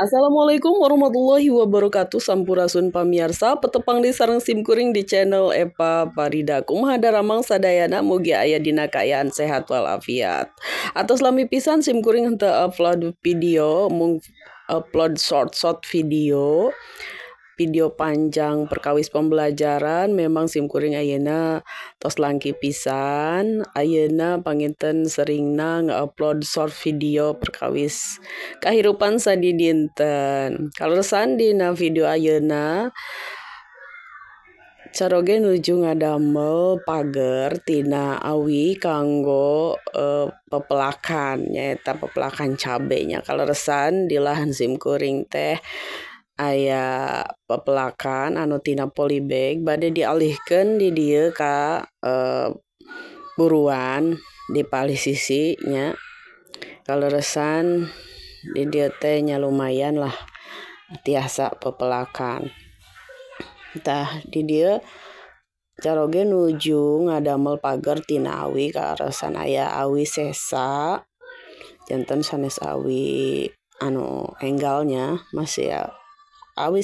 Assalamualaikum warahmatullahi wabarakatuh Sampurasun pamiarsa Petepang di sarang simkuring di channel Epa Parida Kumahada Ramang Sadayana Mugi ayah dina kayaan sehat walafiat Atas lami pisan simkuring hente upload video Mung upload short-short video video panjang perkawis pembelajaran memang simkuring Ayena tos langki pisan Ayena panginten sering nang upload short video perkawis kehidupan sandi dinten kalau sandi na video Ayena caroge nuju ngadamel pagar tina awi kanggo uh, pepelakan nyaeta pepelakan cabenya kalau resan di lahan simkuring teh aya pepelakan anutina polybag badai dialihkan di dia Ka e, buruan di pali sisinya kalau resan di dia tehnya lumayan lah tiasa pepelakan entah di dia caroge nuju ngadamel pagar tinawi resan ayah awi sesa jantan sanes awi anu enggalnya masih ya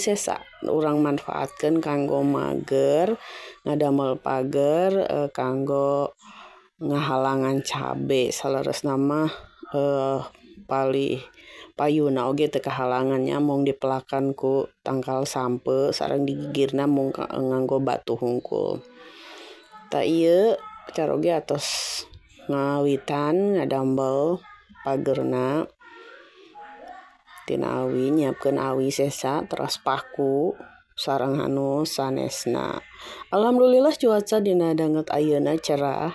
sesa orang manfaatkan kanggo mager nga damel pagar eh, kanggo ngahalangan cabe seus nama eh pali payunage kehalangannya mau dipelakanku tanggal sampe sarang digigir na eh, nganggo batu hungku takge atas ngawian dabel page na Tina awi nyiapkan awi sesa teras paku sarang hanu sanesna Alhamdulillah cuaca dina danget ayana cerah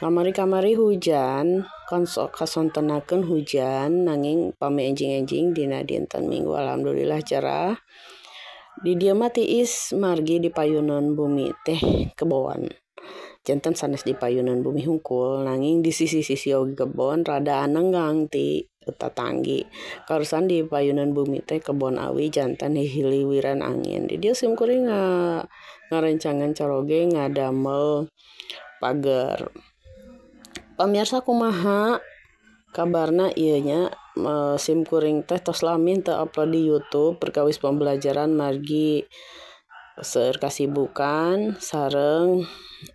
kamari-kamari hujan konsok kasontenaken hujan nanging pame enjing-enjing dina dinten minggu Alhamdulillah cerah di dia mati is margi di payunan bumi teh kebawan jantan sanes di payunan bumi hungkul nanging di sisi-sisi ogi kebon rada anenggang ti tetanggi. karusan di payunan bumi teh kebon awi jantan hihili wiran angin di dia simkuri nga ngarencangan caroge ngadamel pagar pemirsa kumaha kabarna ianya simkuring sim kuring teh tos lamin te upload di YouTube perkawis pembelajaran margi serkasibukan kasibukan sareng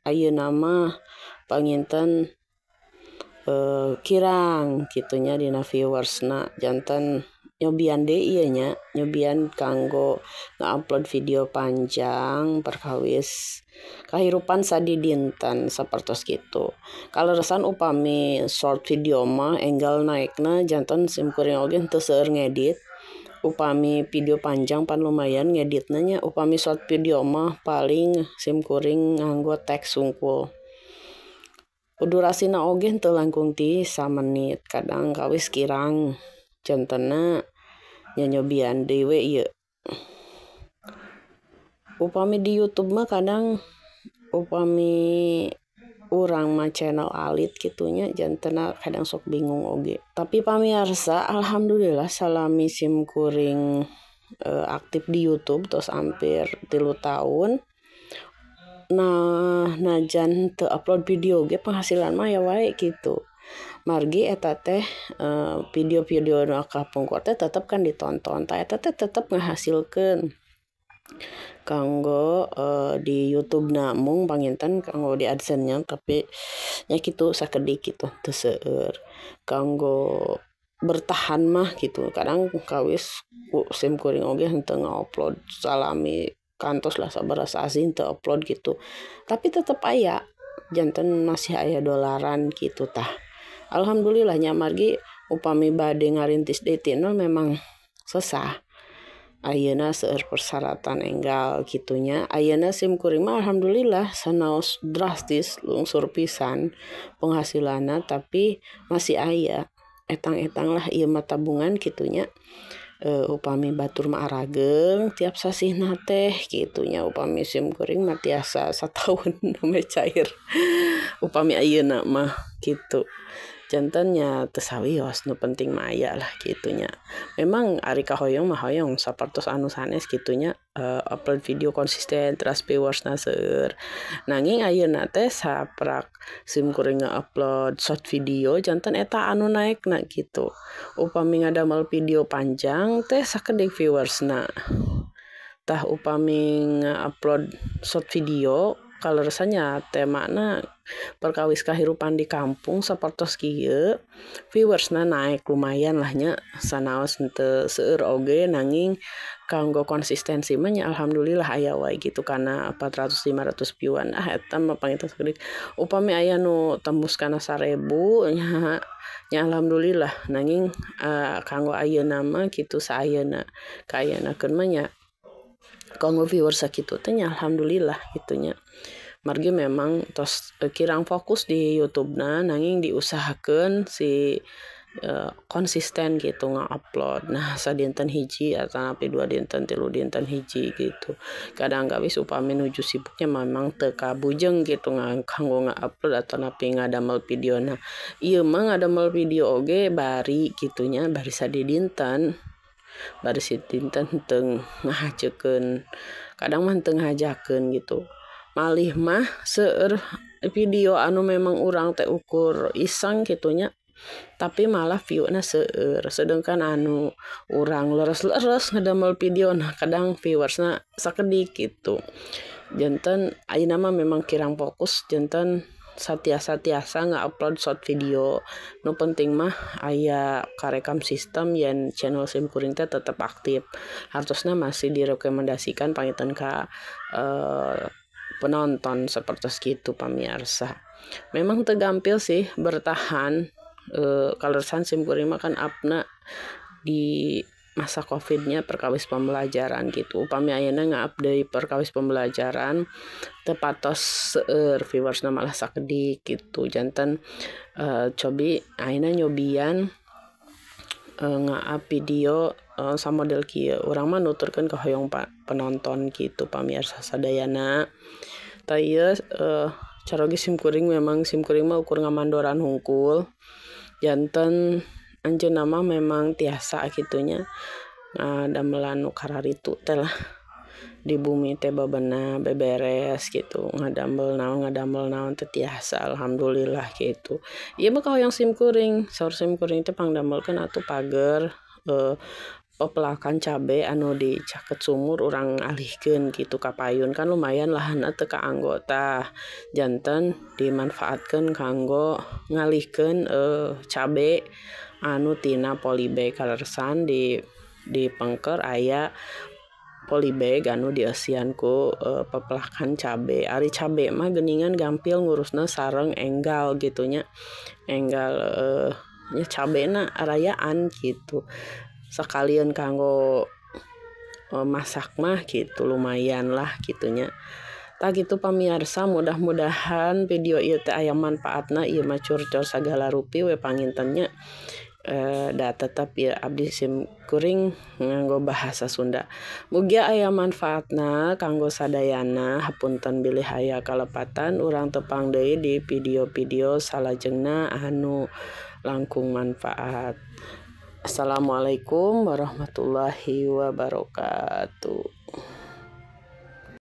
ayu nama panginten uh, kirang kitunya dina viewers na jantan nyobian de iya nya nyobian kanggo ngupload video panjang perkawis kehidupan sadi dinten seperti gitu kalau resan upami short video mah enggal naikna jantan simkuring ogen teu ngedit upami video panjang pan lumayan ngeditnya upami short video mah paling simkuring nganggo teks sungkul udurasi na oge tuh langkung ti menit kadang kawis kirang contohnya nyanyobian dewe iya upami di YouTube mah kadang upami orang mah channel alit gitunya jantena kadang sok bingung oge tapi pamirsa alhamdulillah salami sim kuring e, aktif di YouTube terus hampir tilu tahun nah najan te upload video ge penghasilan mah ya wae gitu margi eta teh eh, video-video nu kapungkur teh tetep kan ditonton ta eta teh tetep ngahasilkeun kanggo uh, di YouTube namung panginten kanggo di AdSense-nya tapi nya kitu sakedik gitu teu seueur kanggo bertahan mah gitu kadang kawis ku sim kuring oge henteu ngupload salami kantos lah sabarasa asin te upload gitu tapi tetap ayah jantan masih ayah dolaran gitu tah Alhamdulillah nyamargi upami bade ngarintis DT nol memang sesah ayana seur persyaratan enggal gitunya ayana SIM kurima alhamdulillah sanaos drastis lungsur pisan penghasilannya tapi masih ayah etang-etang lah iya mata tabungan gitunya e, upami Batur maarageng tiap sasihna teh gitunya upami musim kering asa satu tahun cair upami Ayeuna mah gitu jantannya tesawios nu penting maya lah gitunya memang Ari Kahoyong mah hoyong sapartos anu sanes gitunya uh, upload video konsisten terus viewers naser nanging ayeuna sa saprak sim kuring upload short video jantan eta anu naik nak gitu upami ngadamel video panjang teh sakedik viewers na tah upami upload short video kalau rasanya temakna perkawis kehidupan di kampung seperti sepertos viewers na naik lumayan lahnya sanaos nte seur oge nanging kanggo konsistensi menya alhamdulillah ayawai gitu karena 400 500 viewan ah etam apa itu segede upami ayah nu tembus karena 1000 nya alhamdulillah nanging uh, kanggo ayah nama gitu saya na kaya na nya kanggo sakit itu tanya alhamdulillah gitunya margi memang tos eh, kirang fokus di YouTube nah nanging diusahakan si eh, konsisten gitu ngupload. upload nah sadinten hiji atau napi dua dinten tilu dinten hiji gitu kadang bisa upami nuju sibuknya memang teka bujeng gitu kanggo nggak upload atau napi nggak ada mal video nah iya ada mal video oke, bari gitunya bari sadinten baris dinten teng ngahajakeun kadang manteng teu gitu malih mah seer video anu memang orang teh ukur iseng gitunya tapi malah viewnya seer sedangkan anu orang leres-leres ngedamel video nah kadang viewersnya sekedik gitu jantan ayeuna nama memang kirang fokus jantan satiasa-tiasa nggak upload short video nu no penting mah ayah karekam sistem yang channel sim kuring teh tetap aktif harusnya masih direkomendasikan pangitan ka uh, penonton seperti segitu pemirsa memang tegampil sih bertahan uh, eh, kalau san sim kuring makan apna di masa covidnya perkawis pembelajaran gitu upami ayana nggak update perkawis pembelajaran tepatos seur eh, viewers nama lah sakdi gitu jantan uh, cobi ayana nyobian uh, eh, nggak video uh, sama model kia orang mah nuturkan ke hoyong pak penonton gitu pamirsa sadayana tayo uh, cara sim kuring memang sim kuring mah ukur ngamandoran hungkul jantan anjun nama memang tiasa gitunya ada ah, melanu kararitu teh lah di bumi teh babana beberes gitu ngadamel naon ngadamel naon teh tiasa alhamdulillah gitu iya mah kau yang sim kuring sor sim kuring teh pangdamelkeun atuh pager eh, pepelakan cabe anu di caket sumur orang alihkan gitu kapayun kan lumayan lahan teka anggota jantan dimanfaatkan kanggo ngalihkan eh, cabe anu tina polybag kalersan di di pengker ayah polybag anu diasianku uh, eh, pepelakan cabe Ari cabe mah geningan gampil ngurusnya sarang enggal gitunya enggal uh, nya cabe na arayaan gitu sekalian kanggo uh, masak mah gitu lumayan lah gitunya tak gitu pemirsa mudah-mudahan video itu ayam manfaatna iya mah curcol segala rupi we pangintennya eh, tetap ya abdi kuring nganggo bahasa Sunda mugia ayah manfaatna kanggo sadayana hapunten bilih aya kalepatan urang tepang deui di video-video salah jengna anu langkung manfaat Assalamualaikum warahmatullahi wabarakatuh